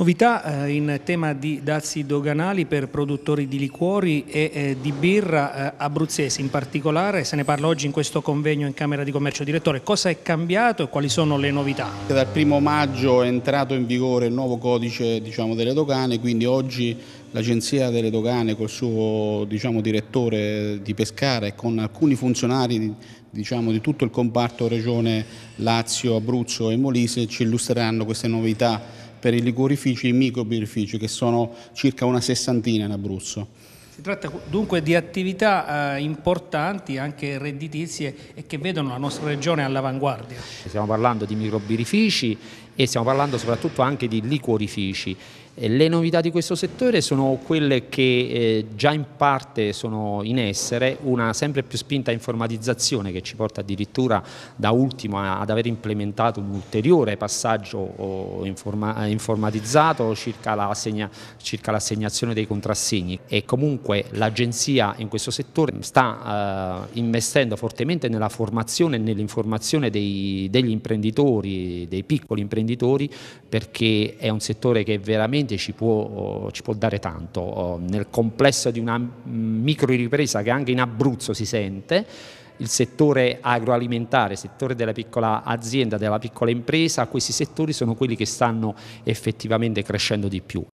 Novità eh, in tema di dazi doganali per produttori di liquori e eh, di birra eh, abruzzesi in particolare, se ne parla oggi in questo convegno in Camera di Commercio. Direttore, cosa è cambiato e quali sono le novità? Dal primo maggio è entrato in vigore il nuovo codice diciamo, delle dogane, quindi oggi l'Agenzia delle Dogane col suo diciamo, direttore di Pescara e con alcuni funzionari diciamo, di tutto il comparto Regione Lazio, Abruzzo e Molise ci illustreranno queste novità per i liquorifici e i microbirifici, che sono circa una sessantina in Abruzzo. Si tratta dunque di attività eh, importanti, anche redditizie, e che vedono la nostra regione all'avanguardia. Stiamo parlando di microbirifici e stiamo parlando soprattutto anche di liquorifici le novità di questo settore sono quelle che eh, già in parte sono in essere, una sempre più spinta informatizzazione che ci porta addirittura da ultimo ad aver implementato un ulteriore passaggio informatizzato circa l'assegnazione dei contrassegni e comunque l'agenzia in questo settore sta eh, investendo fortemente nella formazione e nell'informazione degli imprenditori, dei piccoli imprenditori perché è un settore che veramente veramente ci può, ci può dare tanto. Oh, nel complesso di una micro ripresa che anche in Abruzzo si sente, il settore agroalimentare, il settore della piccola azienda, della piccola impresa, questi settori sono quelli che stanno effettivamente crescendo di più.